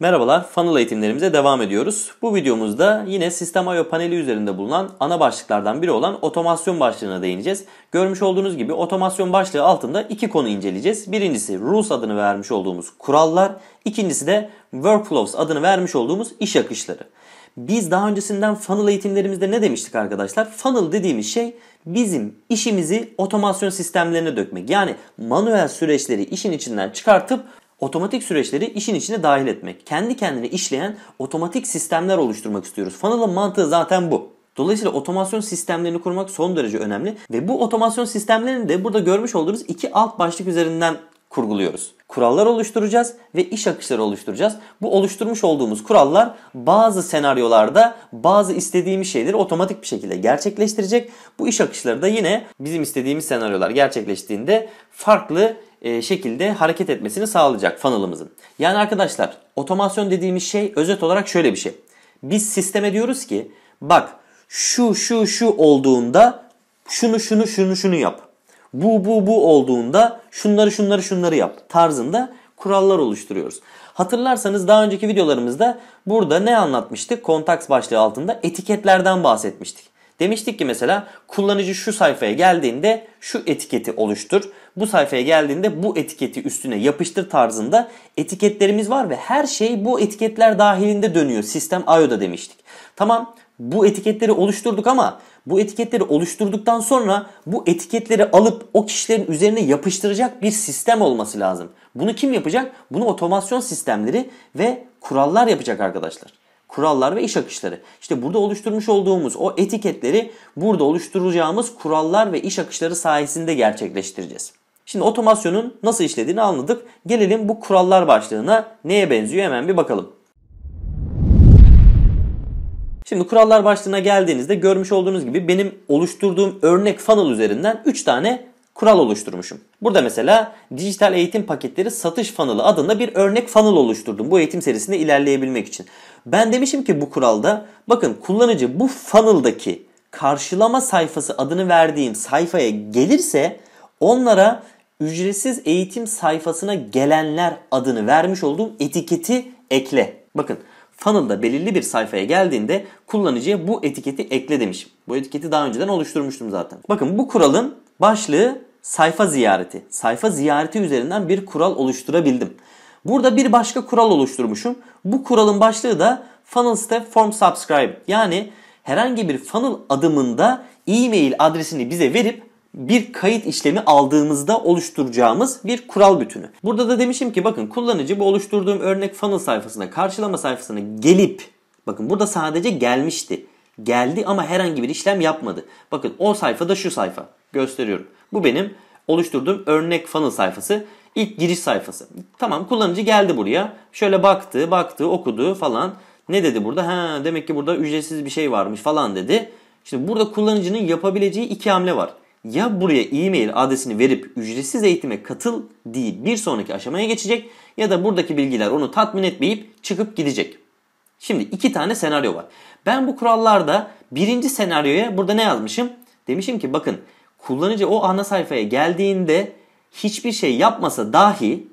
Merhabalar, Funnel eğitimlerimize devam ediyoruz. Bu videomuzda yine Sistem I.O. paneli üzerinde bulunan ana başlıklardan biri olan otomasyon başlığına değineceğiz. Görmüş olduğunuz gibi otomasyon başlığı altında iki konu inceleyeceğiz. Birincisi Rules adını vermiş olduğumuz kurallar, ikincisi de Workflows adını vermiş olduğumuz iş akışları. Biz daha öncesinden funnel eğitimlerimizde ne demiştik arkadaşlar? Funnel dediğimiz şey bizim işimizi otomasyon sistemlerine dökmek. Yani manuel süreçleri işin içinden çıkartıp Otomatik süreçleri işin içine dahil etmek. Kendi kendine işleyen otomatik sistemler oluşturmak istiyoruz. Funnel'ın mantığı zaten bu. Dolayısıyla otomasyon sistemlerini kurmak son derece önemli ve bu otomasyon sistemlerini de burada görmüş olduğunuz iki alt başlık üzerinden kurguluyoruz. Kurallar oluşturacağız ve iş akışları oluşturacağız. Bu oluşturmuş olduğumuz kurallar bazı senaryolarda bazı istediğimiz şeyleri otomatik bir şekilde gerçekleştirecek. Bu iş akışları da yine bizim istediğimiz senaryolar gerçekleştiğinde farklı e, şekilde hareket etmesini sağlayacak funnel'ımızın. Yani arkadaşlar otomasyon dediğimiz şey özet olarak şöyle bir şey. Biz sisteme diyoruz ki bak şu şu şu olduğunda şunu şunu şunu şunu yap. Bu bu bu olduğunda şunları şunları şunları yap tarzında kurallar oluşturuyoruz. Hatırlarsanız daha önceki videolarımızda burada ne anlatmıştık? Kontaks başlığı altında etiketlerden bahsetmiştik. Demiştik ki mesela kullanıcı şu sayfaya geldiğinde şu etiketi oluştur. Bu sayfaya geldiğinde bu etiketi üstüne yapıştır tarzında etiketlerimiz var ve her şey bu etiketler dahilinde dönüyor. Sistem IO'da demiştik. Tamam bu etiketleri oluşturduk ama bu etiketleri oluşturduktan sonra bu etiketleri alıp o kişilerin üzerine yapıştıracak bir sistem olması lazım. Bunu kim yapacak? Bunu otomasyon sistemleri ve kurallar yapacak arkadaşlar kurallar ve iş akışları. İşte burada oluşturmuş olduğumuz o etiketleri burada oluşturacağımız kurallar ve iş akışları sayesinde gerçekleştireceğiz. Şimdi otomasyonun nasıl işlediğini anladık. Gelelim bu kurallar başlığına neye benziyor hemen bir bakalım. Şimdi kurallar başlığına geldiğinizde görmüş olduğunuz gibi benim oluşturduğum örnek funnel üzerinden 3 tane kural oluşturmuşum. Burada mesela dijital eğitim paketleri satış funnel'ı adında bir örnek funnel oluşturdum. Bu eğitim serisinde ilerleyebilmek için. Ben demişim ki bu kuralda bakın kullanıcı bu funnel'daki karşılama sayfası adını verdiğim sayfaya gelirse onlara ücretsiz eğitim sayfasına gelenler adını vermiş olduğum etiketi ekle. Bakın funnel'da belirli bir sayfaya geldiğinde kullanıcıya bu etiketi ekle demişim. Bu etiketi daha önceden oluşturmuştum zaten. Bakın bu kuralın başlığı sayfa ziyareti. Sayfa ziyareti üzerinden bir kural oluşturabildim. Burada bir başka kural oluşturmuşum. Bu kuralın başlığı da funnel step form subscribe. Yani herhangi bir funnel adımında e-mail adresini bize verip bir kayıt işlemi aldığımızda oluşturacağımız bir kural bütünü. Burada da demişim ki bakın kullanıcı bu oluşturduğum örnek funnel sayfasına, karşılama sayfasına gelip bakın burada sadece gelmişti. Geldi ama herhangi bir işlem yapmadı. Bakın o sayfa da şu sayfa gösteriyorum. Bu benim oluşturduğum örnek funnel sayfası. İlk giriş sayfası. Tamam kullanıcı geldi buraya. Şöyle baktı, baktı, okudu falan. Ne dedi burada? Ha demek ki burada ücretsiz bir şey varmış falan dedi. Şimdi burada kullanıcının yapabileceği iki hamle var. Ya buraya e-mail adresini verip ücretsiz eğitime katıl deyip bir sonraki aşamaya geçecek ya da buradaki bilgiler onu tatmin etmeyip çıkıp gidecek. Şimdi iki tane senaryo var. Ben bu kurallarda birinci senaryoya burada ne yazmışım? Demişim ki bakın kullanıcı o ana sayfaya geldiğinde hiçbir şey yapmasa dahi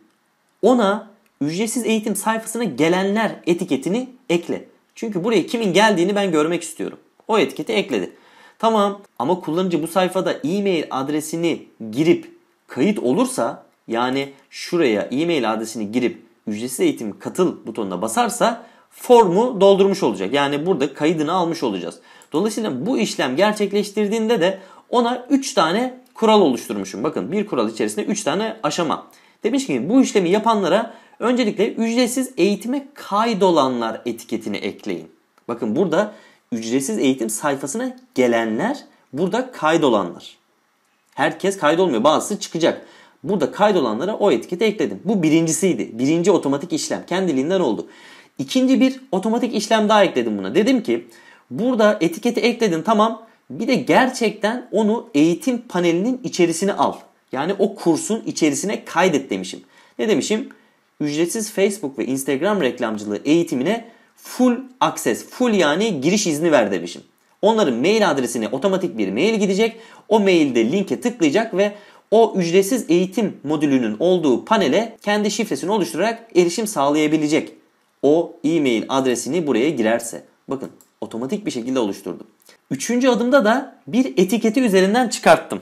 ona ücretsiz eğitim sayfasına gelenler etiketini ekle. Çünkü buraya kimin geldiğini ben görmek istiyorum. O etiketi ekledi. Tamam ama kullanıcı bu sayfada e-mail adresini girip kayıt olursa yani şuraya e-mail adresini girip ücretsiz eğitim katıl butonuna basarsa formu doldurmuş olacak. Yani burada kaydını almış olacağız. Dolayısıyla bu işlem gerçekleştirdiğinde de ona 3 tane kural oluşturmuşum. Bakın bir kural içerisinde 3 tane aşama. Demiş ki bu işlemi yapanlara öncelikle ücretsiz eğitime kaydolanlar etiketini ekleyin. Bakın burada ücretsiz eğitim sayfasına gelenler burada kaydolanlar. Herkes kaydolmuyor. Bazısı çıkacak. Burada kaydolanlara o etiketi ekledim. Bu birincisiydi. Birinci otomatik işlem. Kendiliğinden oldu. İkinci bir otomatik işlem daha ekledim buna. Dedim ki burada etiketi ekledin tamam bir de gerçekten onu eğitim panelinin içerisine al. Yani o kursun içerisine kaydet demişim. Ne demişim? Ücretsiz Facebook ve Instagram reklamcılığı eğitimine full access, full yani giriş izni ver demişim. Onların mail adresine otomatik bir mail gidecek. O mailde linke tıklayacak ve o ücretsiz eğitim modülünün olduğu panele kendi şifresini oluşturarak erişim sağlayabilecek. O e-mail adresini buraya girerse. Bakın otomatik bir şekilde oluşturdum. Üçüncü adımda da bir etiketi üzerinden çıkarttım.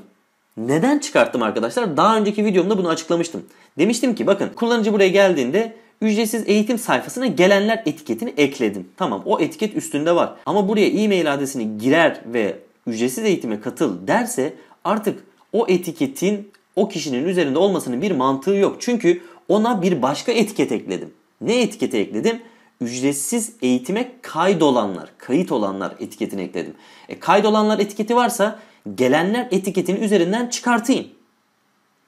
Neden çıkarttım arkadaşlar? Daha önceki videomda bunu açıklamıştım. Demiştim ki bakın kullanıcı buraya geldiğinde ücretsiz eğitim sayfasına gelenler etiketini ekledim. Tamam o etiket üstünde var. Ama buraya e-mail adresini girer ve ücretsiz eğitime katıl derse artık o etiketin o kişinin üzerinde olmasının bir mantığı yok. Çünkü ona bir başka etiket ekledim. Ne etiketi ekledim? ücretsiz eğitime kaydolanlar, kayıt olanlar etiketini ekledim. E, kaydolanlar etiketi varsa gelenler etiketini üzerinden çıkartayım.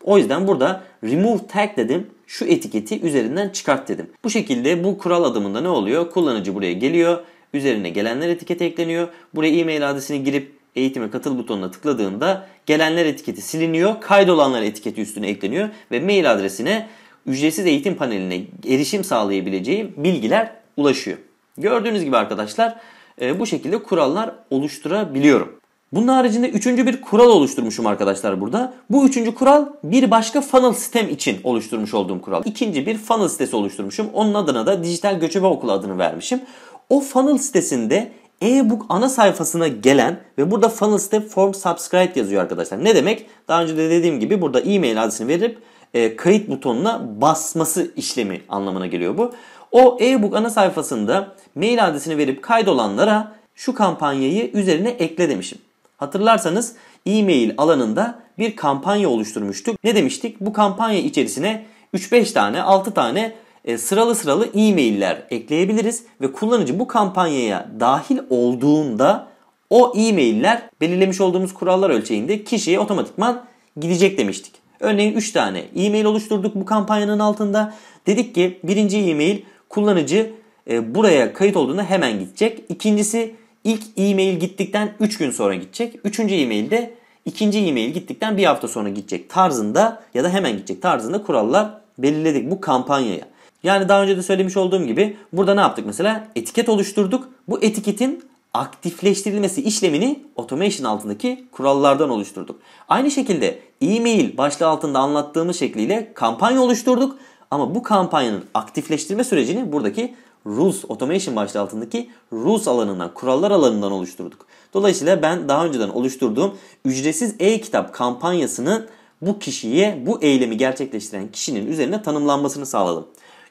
O yüzden burada remove tag dedim. Şu etiketi üzerinden çıkart dedim. Bu şekilde bu kural adımında ne oluyor? Kullanıcı buraya geliyor. Üzerine gelenler etiketi ekleniyor. Buraya e-mail adresini girip eğitime katıl butonuna tıkladığında gelenler etiketi siliniyor. Kaydolanlar etiketi üstüne ekleniyor ve mail adresine ücretsiz eğitim paneline erişim sağlayabileceği bilgiler ulaşıyor. Gördüğünüz gibi arkadaşlar e, bu şekilde kurallar oluşturabiliyorum. Bunun haricinde üçüncü bir kural oluşturmuşum arkadaşlar burada. Bu üçüncü kural bir başka funnel sistem için oluşturmuş olduğum kural. İkinci bir funnel sitesi oluşturmuşum. Onun adına da dijital göçebe okulu adını vermişim. O funnel sitesinde e-book ana sayfasına gelen ve burada funnel step form subscribe yazıyor arkadaşlar. Ne demek? Daha önce de dediğim gibi burada e-mail adresini verip e, kayıt butonuna basması işlemi anlamına geliyor bu. O e-book ana sayfasında mail adresini verip kaydolanlara şu kampanyayı üzerine ekle demişim. Hatırlarsanız e-mail alanında bir kampanya oluşturmuştuk. Ne demiştik? Bu kampanya içerisine 3-5 tane, 6 tane e, sıralı sıralı e-mailler ekleyebiliriz ve kullanıcı bu kampanyaya dahil olduğunda o e-mailler belirlemiş olduğumuz kurallar ölçeğinde kişiye otomatikman gidecek demiştik. Örneğin 3 tane e-mail oluşturduk bu kampanyanın altında. Dedik ki birinci e-mail kullanıcı e, buraya kayıt olduğunda hemen gidecek. İkincisi ilk e-mail gittikten 3 gün sonra gidecek. Üçüncü e-mail de ikinci e-mail gittikten bir hafta sonra gidecek tarzında ya da hemen gidecek tarzında kurallar belirledik bu kampanyaya. Yani daha önce de söylemiş olduğum gibi burada ne yaptık mesela? Etiket oluşturduk. Bu etiketin aktifleştirilmesi işlemini automation altındaki kurallardan oluşturduk. Aynı şekilde e-mail başlığı altında anlattığımız şekliyle kampanya oluşturduk ama bu kampanyanın aktifleştirme sürecini buradaki Rules, Automation başlığı altındaki Rules alanından, kurallar alanından oluşturduk. Dolayısıyla ben daha önceden oluşturduğum ücretsiz e-kitap kampanyasının bu kişiye, bu eylemi gerçekleştiren kişinin üzerine tanımlanmasını sağladım.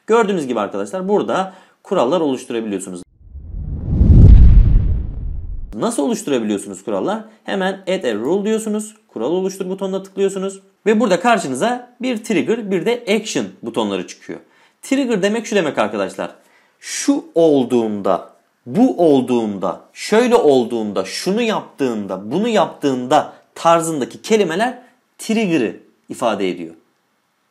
Gördüğünüz gibi arkadaşlar burada kurallar oluşturabiliyorsunuz. Nasıl oluşturabiliyorsunuz kurallar? Hemen Add a Rule diyorsunuz. Kural oluştur butonuna tıklıyorsunuz. Ve burada karşınıza bir trigger bir de action butonları çıkıyor. Trigger demek şu demek arkadaşlar. Şu olduğunda, bu olduğunda, şöyle olduğunda, şunu yaptığında, bunu yaptığında tarzındaki kelimeler trigger'ı ifade ediyor.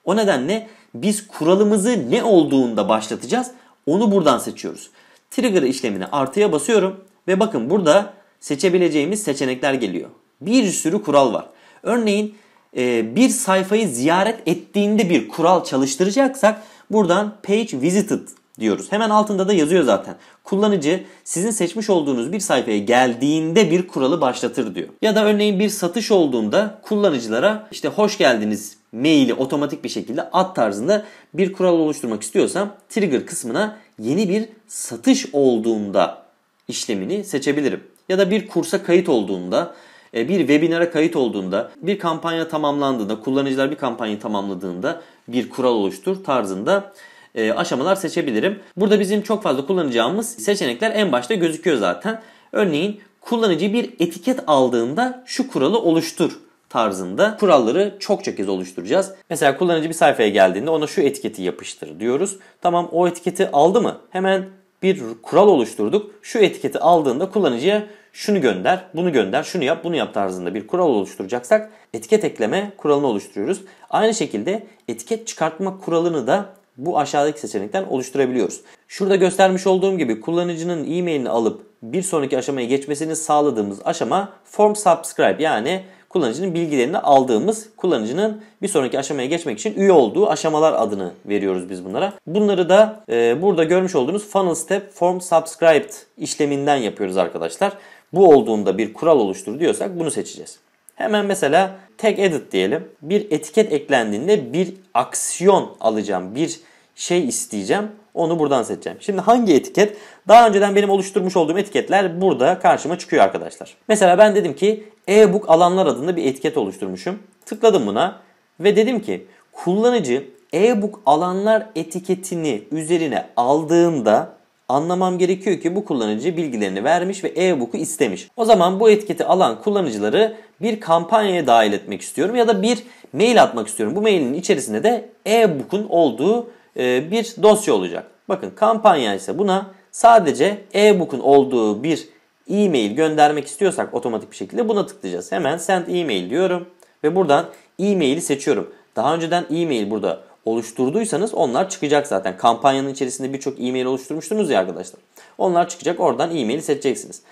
O nedenle biz kuralımızı ne olduğunda başlatacağız onu buradan seçiyoruz. Trigger işlemini artıya basıyorum ve bakın burada seçebileceğimiz seçenekler geliyor. Bir sürü kural var. Örneğin e, bir sayfayı ziyaret ettiğinde bir kural çalıştıracaksak buradan page visited diyoruz. Hemen altında da yazıyor zaten. Kullanıcı sizin seçmiş olduğunuz bir sayfaya geldiğinde bir kuralı başlatır diyor. Ya da örneğin bir satış olduğunda kullanıcılara işte hoş geldiniz maili otomatik bir şekilde at tarzında bir kural oluşturmak istiyorsam trigger kısmına yeni bir satış olduğunda işlemini seçebilirim. Ya da bir kursa kayıt olduğunda e, bir webinara kayıt olduğunda, bir kampanya tamamlandığında, kullanıcılar bir kampanyayı tamamladığında bir kural oluştur tarzında e, aşamalar seçebilirim. Burada bizim çok fazla kullanacağımız seçenekler en başta gözüküyor zaten. Örneğin kullanıcı bir etiket aldığında şu kuralı oluştur tarzında kuralları çok kez oluşturacağız. Mesela kullanıcı bir sayfaya geldiğinde ona şu etiketi yapıştır diyoruz. Tamam o etiketi aldı mı? Hemen bir kural oluşturduk. Şu etiketi aldığında kullanıcıya şunu gönder, bunu gönder, şunu yap, bunu yap tarzında bir kural oluşturacaksak etiket ekleme kuralını oluşturuyoruz. Aynı şekilde etiket çıkartma kuralını da bu aşağıdaki seçenekten oluşturabiliyoruz. Şurada göstermiş olduğum gibi kullanıcının e-mailini alıp bir sonraki aşamaya geçmesini sağladığımız aşama form subscribe yani kullanıcının bilgilerini aldığımız kullanıcının bir sonraki aşamaya geçmek için üye olduğu aşamalar adını veriyoruz biz bunlara. Bunları da e, burada görmüş olduğunuz funnel step form subscribed işleminden yapıyoruz arkadaşlar. Bu olduğunda bir kural oluştur diyorsak bunu seçeceğiz. Hemen mesela tag edit diyelim. Bir etiket eklendiğinde bir aksiyon alacağım, bir şey isteyeceğim. Onu buradan seçeceğim. Şimdi hangi etiket? Daha önceden benim oluşturmuş olduğum etiketler burada karşıma çıkıyor arkadaşlar. Mesela ben dedim ki e-book alanlar adında bir etiket oluşturmuşum. Tıkladım buna ve dedim ki kullanıcı e-book alanlar etiketini üzerine aldığında anlamam gerekiyor ki bu kullanıcı bilgilerini vermiş ve e-book'u istemiş. O zaman bu etiketi alan kullanıcıları bir kampanyaya dahil etmek istiyorum ya da bir mail atmak istiyorum. Bu mailin içerisinde de e-book'un olduğu e, bir dosya olacak. Bakın kampanya ise buna sadece e-book'un olduğu bir e-mail göndermek istiyorsak otomatik bir şekilde buna tıklayacağız. Hemen send e-mail diyorum ve buradan e-maili seçiyorum. Daha önceden e-mail burada oluşturduysanız onlar çıkacak zaten. Kampanyanın içerisinde birçok e-mail oluşturmuştunuz ya arkadaşlar. Onlar çıkacak oradan e-maili seçeceksiniz.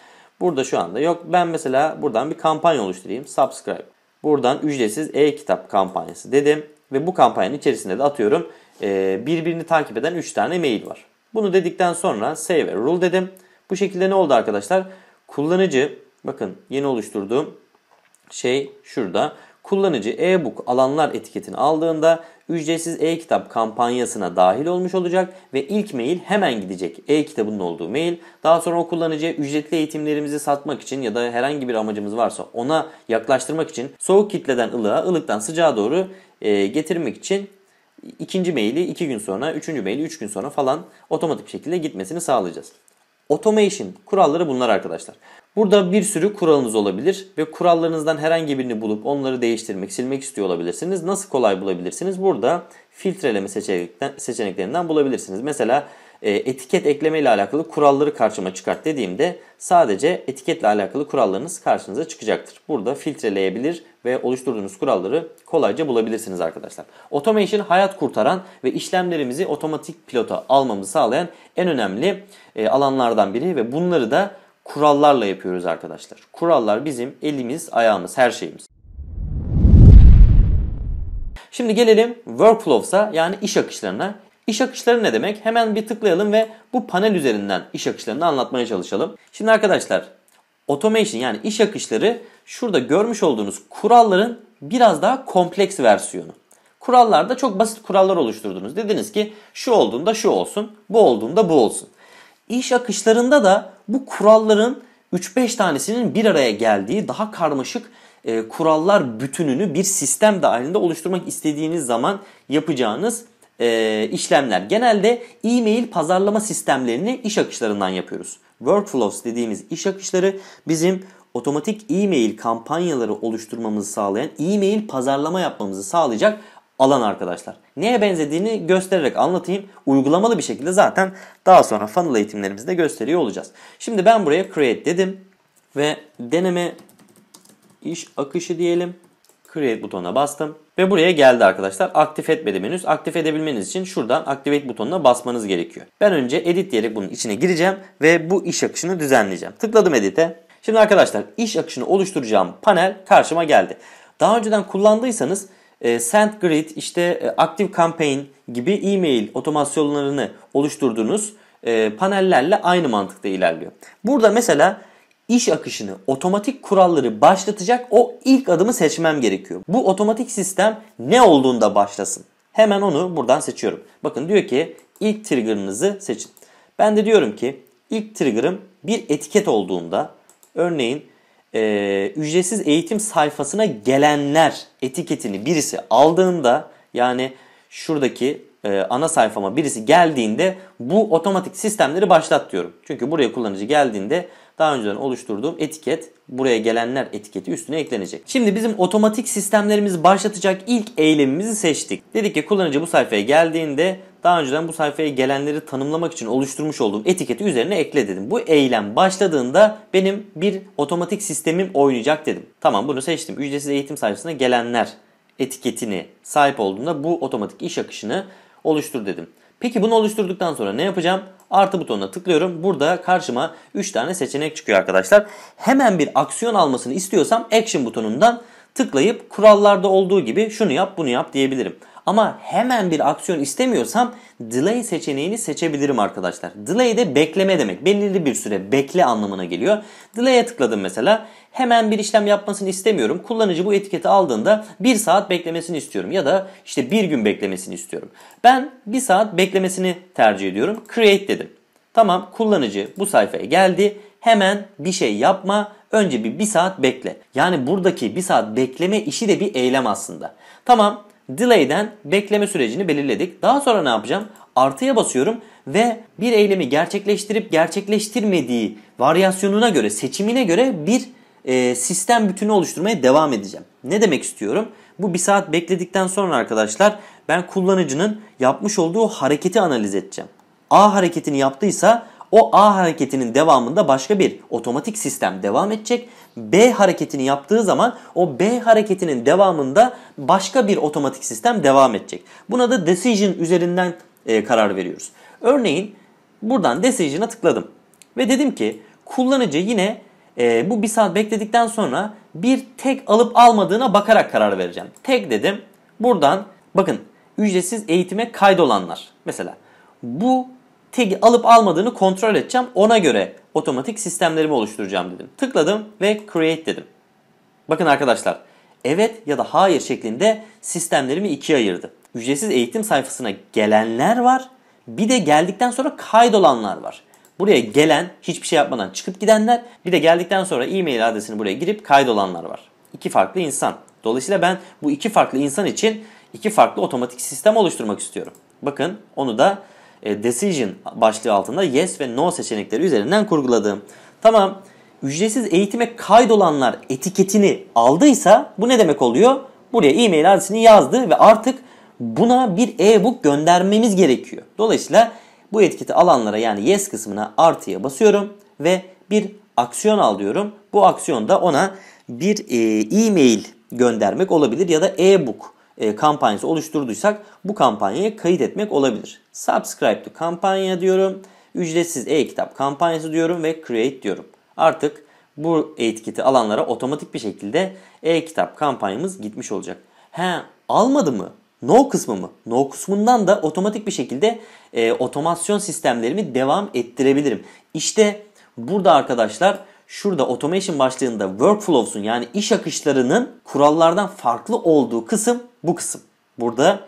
Burada şu anda yok. Ben mesela buradan bir kampanya oluşturayım. Subscribe. Buradan ücretsiz e-kitap kampanyası dedim. Ve bu kampanyanın içerisinde de atıyorum e, birbirini takip eden 3 tane mail var. Bunu dedikten sonra save ve rule dedim. Bu şekilde ne oldu arkadaşlar? Kullanıcı bakın yeni oluşturduğum şey şurada. Kullanıcı e-book alanlar etiketini aldığında ücretsiz e-kitap kampanyasına dahil olmuş olacak ve ilk mail hemen gidecek e-kitabının olduğu mail. Daha sonra o kullanıcıya ücretli eğitimlerimizi satmak için ya da herhangi bir amacımız varsa ona yaklaştırmak için soğuk kitleden ılığa, ılıktan sıcağa doğru e, getirmek için ikinci maili 2 iki gün sonra, üçüncü maili 3 üç gün sonra falan otomatik şekilde gitmesini sağlayacağız. Automation kuralları bunlar arkadaşlar. Burada bir sürü kuralınız olabilir ve kurallarınızdan herhangi birini bulup onları değiştirmek, silmek istiyor olabilirsiniz. Nasıl kolay bulabilirsiniz? Burada filtreleme seçeneklerinden bulabilirsiniz. Mesela e, etiket ekleme ile alakalı kuralları karşıma çıkart dediğimde sadece etiketle alakalı kurallarınız karşınıza çıkacaktır. Burada filtreleyebilir ve oluşturduğunuz kuralları kolayca bulabilirsiniz arkadaşlar. Automation hayat kurtaran ve işlemlerimizi otomatik pilota almamızı sağlayan en önemli e, alanlardan biri ve bunları da kurallarla yapıyoruz arkadaşlar. Kurallar bizim elimiz, ayağımız, her şeyimiz. Şimdi gelelim workflows'a yani iş akışlarına. İş akışları ne demek? Hemen bir tıklayalım ve bu panel üzerinden iş akışlarını anlatmaya çalışalım. Şimdi arkadaşlar automation yani iş akışları şurada görmüş olduğunuz kuralların biraz daha kompleks versiyonu. Kurallarda çok basit kurallar oluşturdunuz. Dediniz ki şu olduğunda şu olsun, bu olduğunda bu olsun. İş akışlarında da bu kuralların 3-5 tanesinin bir araya geldiği daha karmaşık e, kurallar bütününü bir sistem dahilinde oluşturmak istediğiniz zaman yapacağınız e, işlemler. Genelde e-mail pazarlama sistemlerini iş akışlarından yapıyoruz. Workflows dediğimiz iş akışları bizim otomatik e-mail kampanyaları oluşturmamızı sağlayan e-mail pazarlama yapmamızı sağlayacak alan arkadaşlar. Neye benzediğini göstererek anlatayım. Uygulamalı bir şekilde zaten daha sonra funnel eğitimlerimizde gösteriyor olacağız. Şimdi ben buraya create dedim ve deneme iş akışı diyelim. Create butonuna bastım. Ve buraya geldi arkadaşlar. Aktif etmedim henüz. Aktif edebilmeniz için şuradan Activate butonuna basmanız gerekiyor. Ben önce Edit diyerek bunun içine gireceğim ve bu iş akışını düzenleyeceğim. Tıkladım Edit'e. Şimdi arkadaşlar iş akışını oluşturacağım panel karşıma geldi. Daha önceden kullandıysanız e, SendGrid, işte e, Active Campaign gibi e-mail otomasyonlarını oluşturduğunuz e, panellerle aynı mantıkta ilerliyor. Burada mesela iş akışını, otomatik kuralları başlatacak o ilk adımı seçmem gerekiyor. Bu otomatik sistem ne olduğunda başlasın. Hemen onu buradan seçiyorum. Bakın diyor ki ilk trigger'ınızı seçin. Ben de diyorum ki ilk trigger'ım bir etiket olduğunda örneğin e, ücretsiz eğitim sayfasına gelenler etiketini birisi aldığında yani şuradaki e, ana sayfama birisi geldiğinde bu otomatik sistemleri başlat diyorum. Çünkü buraya kullanıcı geldiğinde daha önceden oluşturduğum etiket buraya gelenler etiketi üstüne eklenecek. Şimdi bizim otomatik sistemlerimizi başlatacak ilk eylemimizi seçtik. Dedik ki kullanıcı bu sayfaya geldiğinde daha önceden bu sayfaya gelenleri tanımlamak için oluşturmuş olduğum etiketi üzerine ekle dedim. Bu eylem başladığında benim bir otomatik sistemim oynayacak dedim. Tamam bunu seçtim. Ücretsiz eğitim sayfasına gelenler etiketini sahip olduğunda bu otomatik iş akışını oluştur dedim. Peki bunu oluşturduktan sonra ne yapacağım? artı butonuna tıklıyorum. Burada karşıma 3 tane seçenek çıkıyor arkadaşlar. Hemen bir aksiyon almasını istiyorsam action butonundan tıklayıp kurallarda olduğu gibi şunu yap bunu yap diyebilirim. Ama hemen bir aksiyon istemiyorsam delay seçeneğini seçebilirim arkadaşlar. Delay de bekleme demek. Belirli bir süre bekle anlamına geliyor. Delay'e tıkladım mesela. Hemen bir işlem yapmasını istemiyorum. Kullanıcı bu etiketi aldığında bir saat beklemesini istiyorum ya da işte bir gün beklemesini istiyorum. Ben bir saat beklemesini tercih ediyorum. Create dedim. Tamam kullanıcı bu sayfaya geldi. Hemen bir şey yapma. Önce bir bir saat bekle. Yani buradaki bir saat bekleme işi de bir eylem aslında. Tamam delay'den bekleme sürecini belirledik. Daha sonra ne yapacağım? Artıya basıyorum ve bir eylemi gerçekleştirip gerçekleştirmediği varyasyonuna göre, seçimine göre bir e, sistem bütünü oluşturmaya devam edeceğim. Ne demek istiyorum? Bu bir saat bekledikten sonra arkadaşlar ben kullanıcının yapmış olduğu hareketi analiz edeceğim. A hareketini yaptıysa o A hareketinin devamında başka bir otomatik sistem devam edecek. B hareketini yaptığı zaman o B hareketinin devamında başka bir otomatik sistem devam edecek. Buna da decision üzerinden e, karar veriyoruz. Örneğin buradan decision'a tıkladım ve dedim ki kullanıcı yine e, bu bir saat bekledikten sonra bir tek alıp almadığına bakarak karar vereceğim. Tek dedim. Buradan bakın ücretsiz eğitime kaydolanlar. Mesela bu tagi alıp almadığını kontrol edeceğim. Ona göre otomatik sistemlerimi oluşturacağım dedim. Tıkladım ve create dedim. Bakın arkadaşlar evet ya da hayır şeklinde sistemlerimi ikiye ayırdı. Ücretsiz eğitim sayfasına gelenler var. Bir de geldikten sonra kaydolanlar var. Buraya gelen, hiçbir şey yapmadan çıkıp gidenler, bir de geldikten sonra e-mail adresini buraya girip kaydolanlar var. İki farklı insan. Dolayısıyla ben bu iki farklı insan için iki farklı otomatik sistem oluşturmak istiyorum. Bakın onu da e, decision başlığı altında yes ve no seçenekleri üzerinden kurguladım. Tamam ücretsiz eğitime kaydolanlar etiketini aldıysa bu ne demek oluyor? Buraya e-mail adresini yazdı ve artık buna bir e-book göndermemiz gerekiyor. Dolayısıyla bu etiketi alanlara yani yes kısmına artıya basıyorum ve bir aksiyon al diyorum. Bu aksiyon da ona bir e, e-mail göndermek olabilir ya da e-book e, kampanyası oluşturduysak bu kampanyaya kayıt etmek olabilir. Subscribe to kampanya diyorum. Ücretsiz e-kitap kampanyası diyorum ve create diyorum. Artık bu etiketi alanlara otomatik bir şekilde e-kitap kampanyamız gitmiş olacak. He almadı mı? No kısmı mı? No kısmından da otomatik bir şekilde e, otomasyon sistemlerimi devam ettirebilirim. İşte burada arkadaşlar şurada automation başlığında workflows'un yani iş akışlarının kurallardan farklı olduğu kısım bu kısım. Burada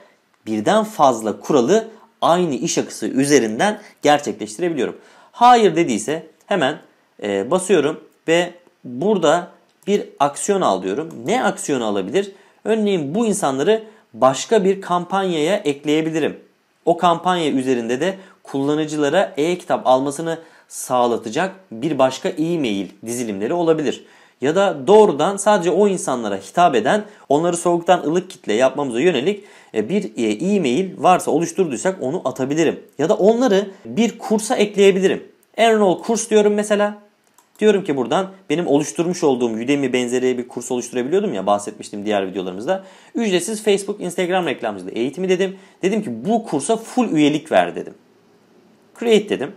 birden fazla kuralı aynı iş akısı üzerinden gerçekleştirebiliyorum. Hayır dediyse hemen e, basıyorum ve burada bir aksiyon al diyorum. Ne aksiyonu alabilir? Örneğin bu insanları başka bir kampanyaya ekleyebilirim. O kampanya üzerinde de kullanıcılara e-kitap almasını sağlatacak bir başka e-mail dizilimleri olabilir. Ya da doğrudan sadece o insanlara hitap eden, onları soğuktan ılık kitle yapmamıza yönelik e, bir e, e-mail varsa oluşturduysak onu atabilirim. Ya da onları bir kursa ekleyebilirim. Enroll kurs diyorum mesela. Diyorum ki buradan benim oluşturmuş olduğum Udemy benzeri bir kurs oluşturabiliyordum ya bahsetmiştim diğer videolarımızda. Ücretsiz Facebook, Instagram reklamcılığı eğitimi dedim. Dedim ki bu kursa full üyelik ver dedim. Create dedim.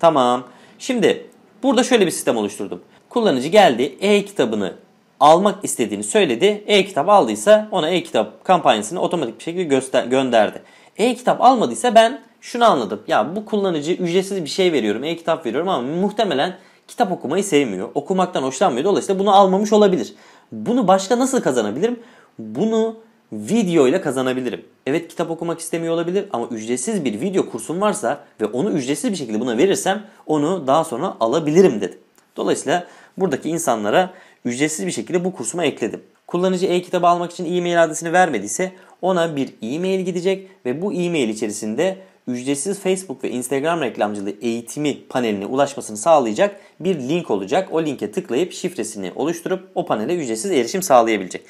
Tamam. Şimdi burada şöyle bir sistem oluşturdum. Kullanıcı geldi e-kitabını almak istediğini söyledi. E-kitap aldıysa ona e-kitap kampanyasını otomatik bir şekilde göster- gönderdi. E-kitap almadıysa ben şunu anladım. Ya bu kullanıcı ücretsiz bir şey veriyorum, e-kitap veriyorum ama muhtemelen kitap okumayı sevmiyor. Okumaktan hoşlanmıyor. Dolayısıyla bunu almamış olabilir. Bunu başka nasıl kazanabilirim? Bunu video ile kazanabilirim. Evet kitap okumak istemiyor olabilir ama ücretsiz bir video kursum varsa ve onu ücretsiz bir şekilde buna verirsem onu daha sonra alabilirim dedim. Dolayısıyla buradaki insanlara ücretsiz bir şekilde bu kursuma ekledim. Kullanıcı e-kitabı almak için e-mail adresini vermediyse ona bir e-mail gidecek ve bu e-mail içerisinde ücretsiz Facebook ve Instagram reklamcılığı eğitimi paneline ulaşmasını sağlayacak bir link olacak. O linke tıklayıp şifresini oluşturup o panele ücretsiz erişim sağlayabilecek.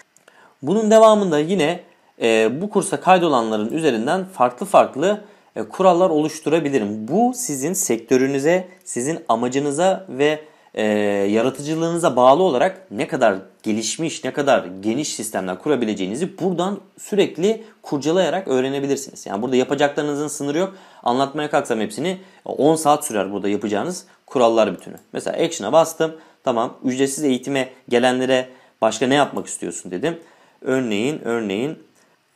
Bunun devamında yine e, bu kursa kaydolanların üzerinden farklı farklı e, kurallar oluşturabilirim. Bu sizin sektörünüze, sizin amacınıza ve e, yaratıcılığınıza bağlı olarak ne kadar gelişmiş, ne kadar geniş sistemler kurabileceğinizi buradan sürekli kurcalayarak öğrenebilirsiniz. Yani burada yapacaklarınızın sınırı yok. Anlatmaya kalksam hepsini 10 saat sürer burada yapacağınız kurallar bütünü. Mesela action'a bastım. Tamam ücretsiz eğitime gelenlere başka ne yapmak istiyorsun dedim. Örneğin, örneğin,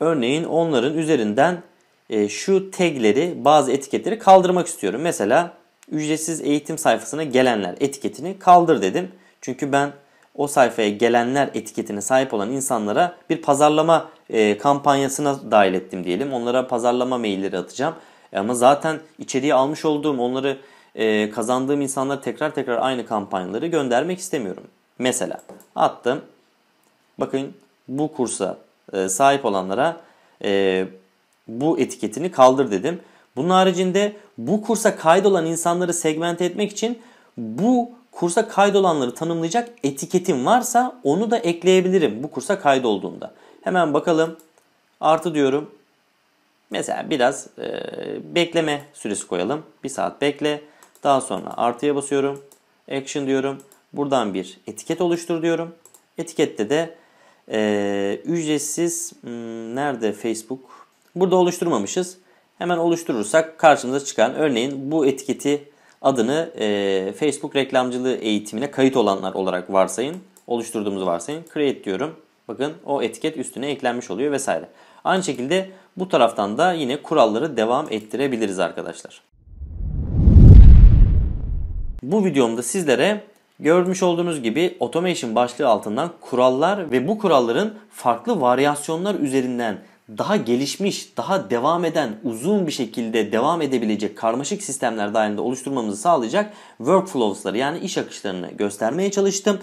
örneğin onların üzerinden e, şu tagleri, bazı etiketleri kaldırmak istiyorum. Mesela ücretsiz eğitim sayfasına gelenler etiketini kaldır dedim. Çünkü ben o sayfaya gelenler etiketine sahip olan insanlara bir pazarlama e, kampanyasına dahil ettim diyelim. Onlara pazarlama mailleri atacağım. E, ama zaten içeriği almış olduğum onları e, kazandığım insanlara tekrar tekrar aynı kampanyaları göndermek istemiyorum. Mesela attım. Bakın bu kursa e, sahip olanlara e, bu etiketini kaldır dedim. Bunun haricinde bu kursa kaydolan insanları segmente etmek için bu kursa kaydolanları tanımlayacak etiketim varsa onu da ekleyebilirim bu kursa kaydolduğunda. Hemen bakalım. Artı diyorum. Mesela biraz e, bekleme süresi koyalım. Bir saat bekle. Daha sonra artıya basıyorum. Action diyorum. Buradan bir etiket oluştur diyorum. Etikette de e, ücretsiz hmm, nerede Facebook? Burada oluşturmamışız hemen oluşturursak karşımıza çıkan örneğin bu etiketi adını e, Facebook reklamcılığı eğitimine kayıt olanlar olarak varsayın. Oluşturduğumuzu varsayın. Create diyorum. Bakın o etiket üstüne eklenmiş oluyor vesaire. Aynı şekilde bu taraftan da yine kuralları devam ettirebiliriz arkadaşlar. Bu videomda sizlere görmüş olduğunuz gibi automation başlığı altından kurallar ve bu kuralların farklı varyasyonlar üzerinden daha gelişmiş, daha devam eden, uzun bir şekilde devam edebilecek karmaşık sistemler dahilinde oluşturmamızı sağlayacak workflows'ları yani iş akışlarını göstermeye çalıştım.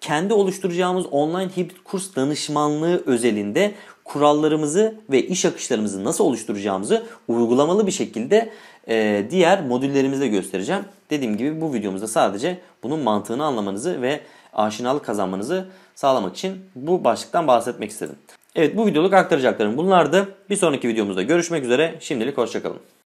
Kendi oluşturacağımız online hibrit kurs danışmanlığı özelinde kurallarımızı ve iş akışlarımızı nasıl oluşturacağımızı uygulamalı bir şekilde e, diğer modüllerimizde göstereceğim. Dediğim gibi bu videomuzda sadece bunun mantığını anlamanızı ve aşinalık kazanmanızı sağlamak için bu başlıktan bahsetmek istedim. Evet bu videoluk aktaracaklarım bunlardı. Bir sonraki videomuzda görüşmek üzere. Şimdilik hoşçakalın.